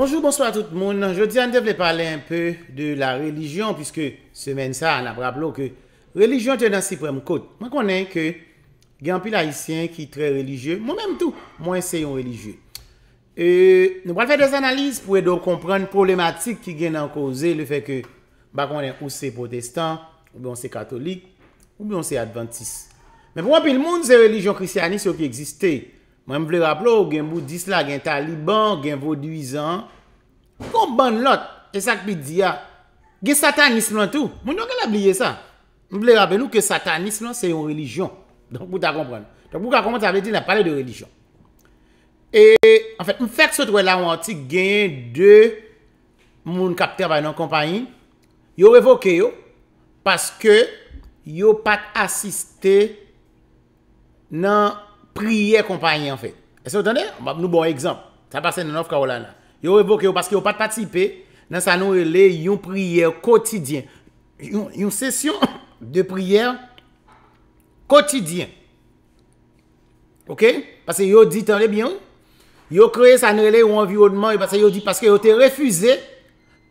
Bonjou, bonsoi a tout moun. Anjou diyan devle pale un peu de la relijyon. Piske semen sa an apraplo ke relijyon te nan siprem kote. Mwen konen ke gen apil haisyen ki tre relijyon. Mwen menm tou, mwen se yon relijyon. Euh, nou pral fè dèz analiz pou edo kompran problematik ki gen an koze. Le fè ke bakon en ou se protestant, ou bi on se katolik, ou bi on se adventis. Men pou apil moun se relijyon kristianis yo ki egziste. Mwen mwen vle rappel ou genmou disla, genmou taliban, genmou duizan. Mwen kon ban lot, esak pi di ya, gen satanisman tou. Mwen yon gen l'abliye sa. Mwen vle rappel nou ke satanisman se yon relijyon. Donk mwen ta kompran. Donk mwen ta kompran ta vle di la pale de relijyon. E, an fèt, mwen fèk sot wè la wantik gen de moun kapter vay nan kompanyin. Yo revoke yo, paske yo pat asiste nan... priye kompanyen an fe. E se ou tande, mbap nou bon ekzamp, sa pase nan of ka ou lana. Yo e bok yo, paske yo pa t'patsipe, nan sa nou ele yon priye kotidyen. Yon sesyon de priye kotidyen. Ok? Pase yo di tan le bion, yo kreye sa nou ele yon environnement, yon paske yo di, paske yo te refuze,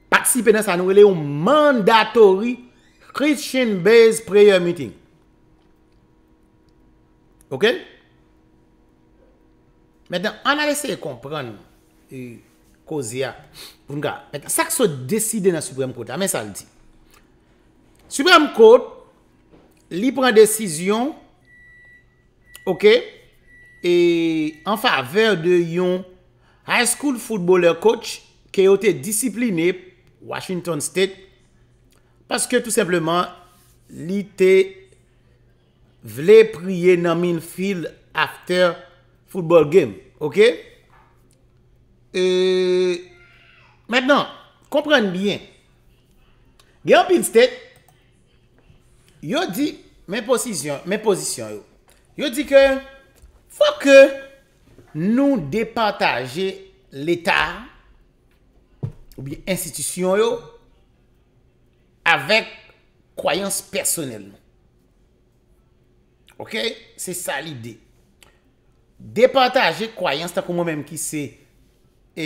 patsipe nan sa nou ele yon mandatori Christian based prayer meeting. Ok? Ok? Mèten, an a lese yè kompran yè euh, koziya. Mèten, sak se deside nan Supreme Court. Ame sa l di. Supreme Court, li pran desisyon, ok, en faveur de yon high school footballer coach, ke yo te disipline Washington State, paske tout sepleman li te vle priye nan min fil akter Football game. Ok. E. Maintenant. Komprenne bien. Gyanpil state. Yo di. Men posisyon. Men posisyon yo. Yo di ke. Fwa ke. Nou depantaje l'Etat. Ou biye institisyon yo. Avèk. Kwayans personelman. Ok. Se sa l'idee. De partaj, jè kwayans ta kou mwen menm ki se e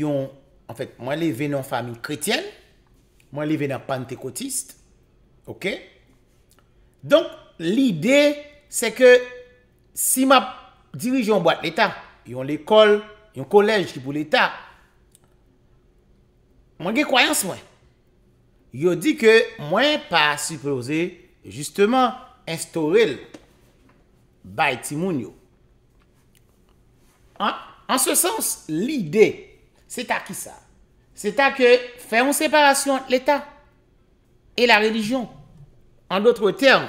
yon, en fèt, mwen lè vè nan fami kretyen, mwen lè vè nan pante kotist, ok? Donk, l'ide, se ke si mwen dirijyon boat l'Etat, yon l'ekol, yon kolèj ki pou l'Etat, mwen gè kwayans mwen. Yon di ke mwen pa suprose, justement, instorel bay timoun yon. An se sens, l'ide, se ta ki sa? Se ta ke fè yon separasyon l'Etat E la religion An notre term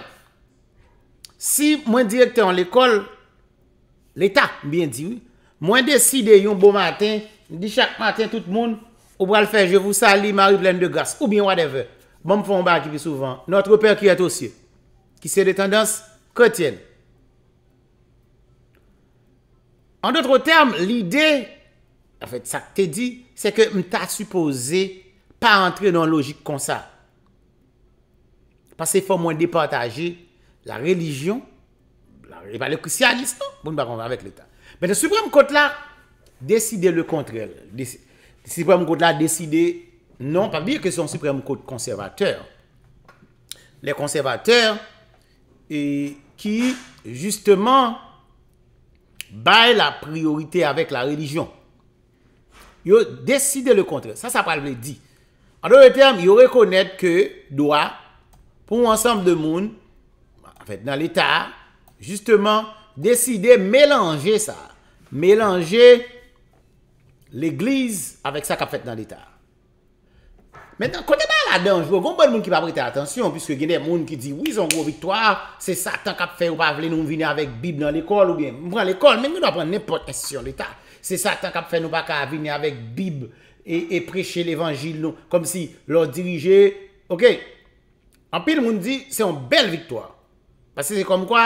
Si mwen direkte an l'ekol L'Etat, bien diwi Mwen deside yon bon matin Di chak matin tout moun Ou bral fè, je vous sali, mary plen de gas Ou bien whatever Mwen bon, m'fomba ki vi souvan Notre père ki atosye Ki se de tendance kotiène En doutre terme, l'ide, en fait, sa te di, se ke mta suppose pa entre nan logik kon sa. Pas se fò mwen depataje la relijyon, la rivali kousyadis, pou mpa ronv avèk l'Etat. Mwen de souprem kote la, deside le kontrel. De souprem kote la, deside, non pa vir ke son souprem kote konservateur. Le konservateur ki, justement, Baye la priorite avek la relijon. Yo deside le kontre. Sa sa pralbe di. An do re term yo rekonet ke doa pou ansambe de moun. A fèt nan l'Etat. Justeman deside melange sa. Melange l'Eglise avek sa ka fèt nan l'Etat. Mè nan, kote ba la dan, jwo, goun bon moun ki pa prete atensyon, piske genè moun ki di, oui, zon gro viktoar, se satan kap fè ou pa vle nou vini avèk bib nan l'ekol ou gen, mwen l'ekol, men mè nou apren nè potensyon l'Etat. Se satan kap fè nou pa ka vini avèk bib, e preche l'Evangil nou, kom si, lor dirije, ok. Anpil, moun di, se yon bel viktoar. Pas se zè kom kwa,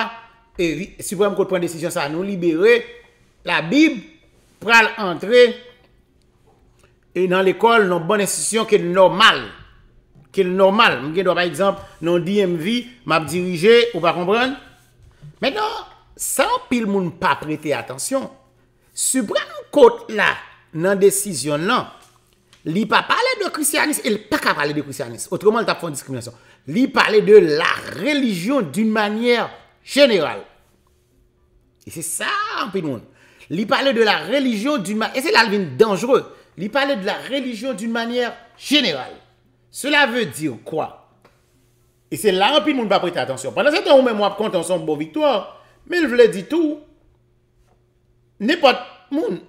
e, si vwèm kote pren desisyon sa nou, libere la bib, pral entre, E nan l'ekol, nan bon instisyon ke normal. Ke normal. Mwen gen do pa ekzamp nan DMV, map dirije, ou pa kompran. Men nan, san pil moun pa prete atensyon, subran nou kote nan, nan desisyon nan, li pa pale de kristianis, el pa ka pale de kristianis. Otreman, el tap foun diskriminasyon. Li pale de la relijyon d'un manyer jeneral. E se sa, an pil moun. Li pale de la relijyon d'un manyer jeneral. Li pale de la relijon d'un manyer general. Sela ve dire kwa? E se la anpi moun ba prete atensyon. Panan se ton ou men mwap kontan son bo viktoar. Men vle di tou. Nepot moun.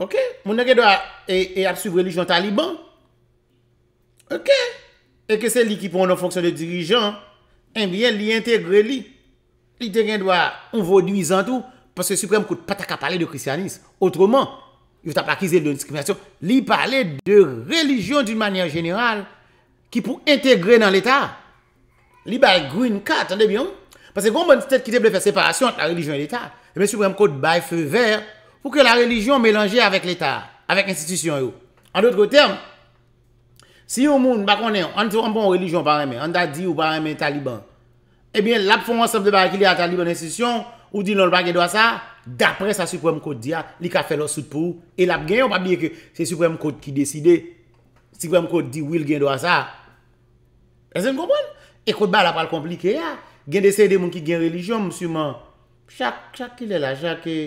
Ok? Moun neke do a e atsu vrelijon taliban. Ok? E ke se li ki pon nou fonksyon de dirijan. En eh bien li integre li. Li te gen do a onvo nuizan tou. Paske suprem koute pataka pale de kristianis. Otroman. yo ta pa kize l de diskriminasyon, li pale de relijyon d'un manyen jeneral ki pou integre nan l etat. Li ba e green card, tan debyon? Pase kon bon sted ki te ple fe separasyon anke la relijyon anke l etat. E men sou pre m kote ba e fe ver pou ke la relijyon melanje avèk l etat, avèk institisyon yo. An doutre term, si yo moun bako nen, an tou an bon relijyon parame, an ta di ou parame taliban, ebyen eh la pou moun sape de ba ki li a taliban institisyon, ou di non, lol bagè do a sa, ou di lol bagè do a sa, D'apre sa Supreme Code di ya, li ka fè lò soud pou. E la gen yon pa biye ke se Supreme Code ki deside. Supreme Code di will gen do a sa. E se m kompon? E kote ba la pral komplike ya. Gen dese de moun ki gen religion msouman. Chak, chak ki lè la, chak e...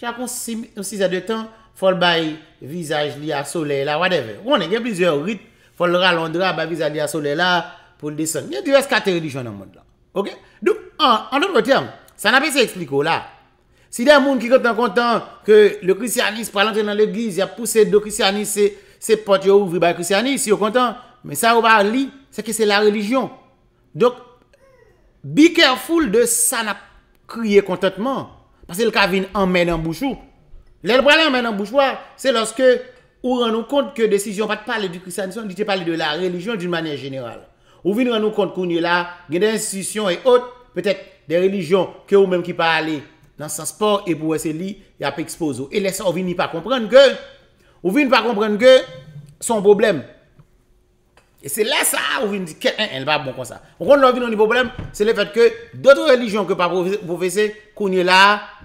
Chak on 6 a 2 tan, fol bayi, visaj li a sole la, whatever. Ou ane gen blizè yon rit, fol lora londra, ba visaj li a sole la, pou l'deson. Gen diwes kate religion nan moun la. Ok? Dup, an, an doun kote yon, sa na pe se ekspliko la. Si y a moun ki kontan kontan ke le kristianisme pralante nan leglise ya puse do kristianisme se pot yo ouvri bay kristianisme, si yo kontan, men sa ou ba li, se ke se la relijon. Dok, be careful de sa na kriye kontantman, parce l'ka vin amene an bouchou. Lè l'pralane amene an bouchou, wè, se lorske ou ran nou kont ke desisyon pat pale du kristianisme di te pale de la relijon d'un manen genyral. Ou vin ran nou kont konye la gen de institisyon et autres, petèk de relijon ke ou men ki pale nan san sport, e pou wese li, ya pe ekspozo. E lesa, ou vin ni pa komprende ke, ou vin pa komprende ke, son boblem. E se la sa, ou vin di, ke, en, en, va bon kon sa. Ou kon nou vin nou ni boblem, se le fet ke, doto religion ke pa pou wese, kounye la,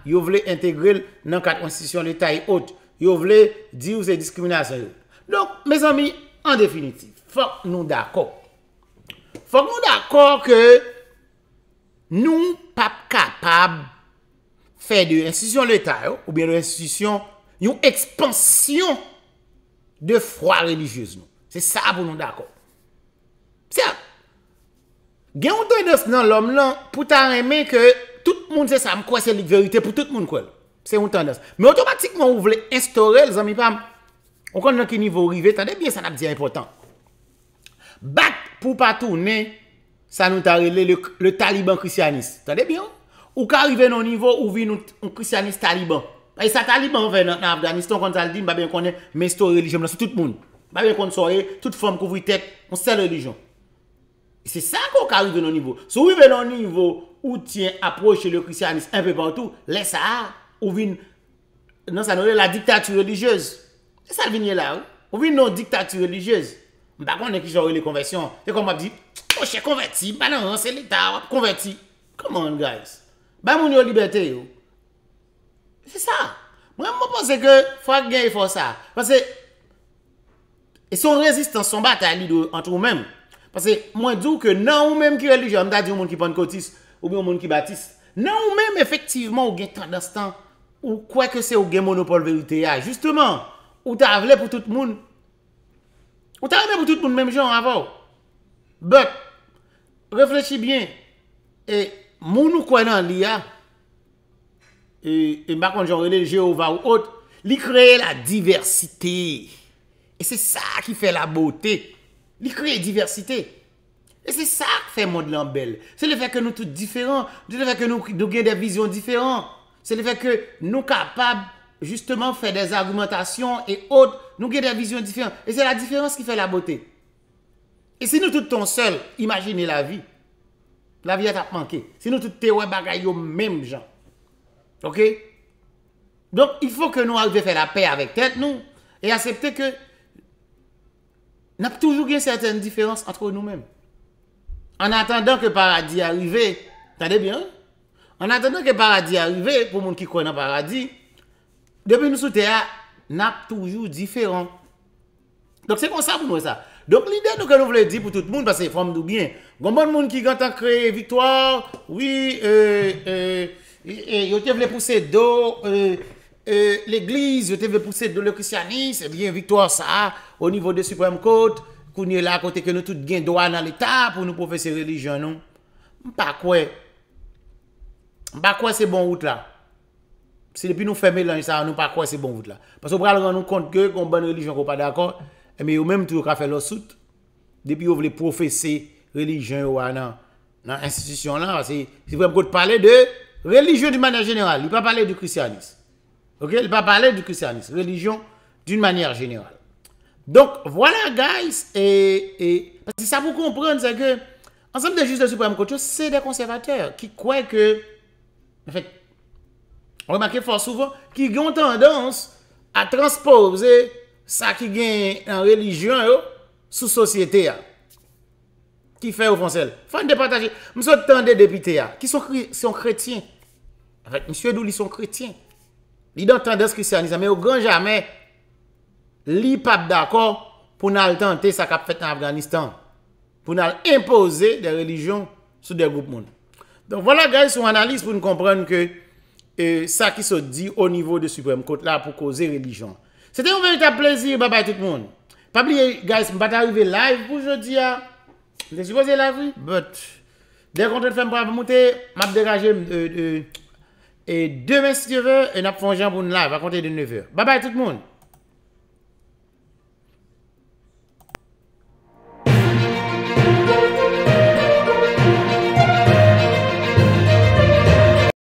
yo vle entegre l, nan kat konstisyon l'Etat e hot, yo vle, di ou se diskriminasyon yo. Donc, mes amy, an definitif, fok nou d'akor. Fok nou d'akor ke, nou pap kapab, Fè de institisyon l'Etat ou bien de institisyon yon ekspansyon de fwa religieuse nou. Se sa pou nou d'akop. Se a. Gen yon tendos nan l'om lan pou ta reme ke tout moun se sa m kwa se lik verite pou tout moun kwen. Se yon tendos. Me otomatik moun ou vle instorel zan mi pam. On kon nan ki nivou rive. Tande bien san ap diye important. Bak pou pa tou ne sa nou ta rele le taliban kristianis. Tande bien ou. Ou ka rive nou nivou ou non, vin nou kristianist taliban. E sa taliban ou ven nan Afganistan kon sal din, ba ben konen mensto relijon. Mwen se tout moun. Ba ben kon soye, tout fom kouvri tek, mwen se relijon. Se sa kon ka rive nou nivou. Se ou ven nou nivou ou tien aproche le kristianist un pe pwantou, lesa ou vin nan sanore la diktatou religioz. Lesa al vin ye la ou. Ou vin nan diktatou religioz. Mwen ta konen ki jore le konversyon. Te kon mwen di, ou chè konverti, banan anse l'Etat, konverti. Come on guys. Ba moun yo libetè yo. Se sa. Mwen mwen pwose ke fwa gen yon fwa sa. Pwase. E son rezistans son batal yon entre non, ou men. Pwase mwen djou ke nan ou men ki relijan. Nan ta di yon moun ki pan kotis. Ou bi yon moun ki batis. Nan ou men efektiveman ou gen tradastan. Ou kwa ke se ou gen monopol verite ya. Justeman. Ou ta avle pou tout moun. Ou ta avle pou tout moun menm joun aval. But. Reflechi bien. E. E. Moun nou kwen nan li a, e mba e kon jan rene Jehova ou ot, li kreye la diversite. E se sa ki fe la bote. Li kreye diversite. E se sa ki fe modelan bel. Se le fe ke nou tout diferent. Se le fe ke nou gen de vizyon diferent. Se le fe ke nou kapab justeman fe de agumentasyon e ot nou gen de vizyon diferent. E se la diferent se ki fe la bote. E se nou tout ton sel, imajine la vi. E se nou tout ton sel, La viat ap manke. Sinou tout te wè bagay yo mèm jan. Ok? Donk, il fò ke nou a ouve fè la pè avèk tèl nou. E asepte ke n ap toujou gen certaine diferans atre nou mèm. An atendan ke paradis arive, tade byan? An atendan ke paradis arive, pou moun ki kwen an paradis, debè nou sou te a, n ap toujou diferans. Donk, se kon sa pou nou e sa. Donk li den nou ke nou vle di pou tout moun, pas se y fom nou bien. Gomban moun ki gantan kreye, victoire, wii, eee, eee, yo te vle pousse do, eee, euh, eee, euh, l'eglise, yo te vle pousse do le kristianisme, e eh bien, victoire sa, o nivou de Supreme Court, kounye la kote ke nou tout gen doan al etat, pou nou profese religion nou. Mpa kwe, mpa kwe se bon wout la. Se depi nou feme lan, sa an nou mpa kwe se bon wout la. Pasou pral gantan nou kont ke, gomban religion kou pa da akon, Eh, mais même tout fait le soute. Depuis vous voulez professer religion ou dans l'institution institution là, c'est c'est parler de religion d'une manière générale, il pas parler du christianisme. OK, il pas parler du christianisme, religion d'une manière générale. Donc voilà guys et, et parce que ça vous comprendre c'est que ensemble des juges de suprême court c'est des conservateurs qui croient que en fait remarquez fort souvent qui ont tendance à transposer Sa ki gen nan relijyon yo, sou sosyete ya. Ki fe ou fonsel. Fon depatajen. M sou tande depite ya. Ki son kretien. M sou edou li son kretien. Li nan tande s kristianizan. Me ou gan jamen li pap d'akor pou nan tante sa kap fèt nan Afganistan. Pou nan impose de relijyon sou de goup moun. Don wala guys, sou analiz pou nou komprende ke euh, sa ki sou di o nivou de suprem. Kote la pou koze relijyon. Sete yon veritab plezir, babay tout moun. Pabli guys, mbata arive live pou jodi ya. Mbete si voze la vi, but... Dèk kontre fèm pa mbamoute, mbap dekaje m... E demen si te vè, en ap fon jan pou m live, akonte de 9h. Babay tout moun.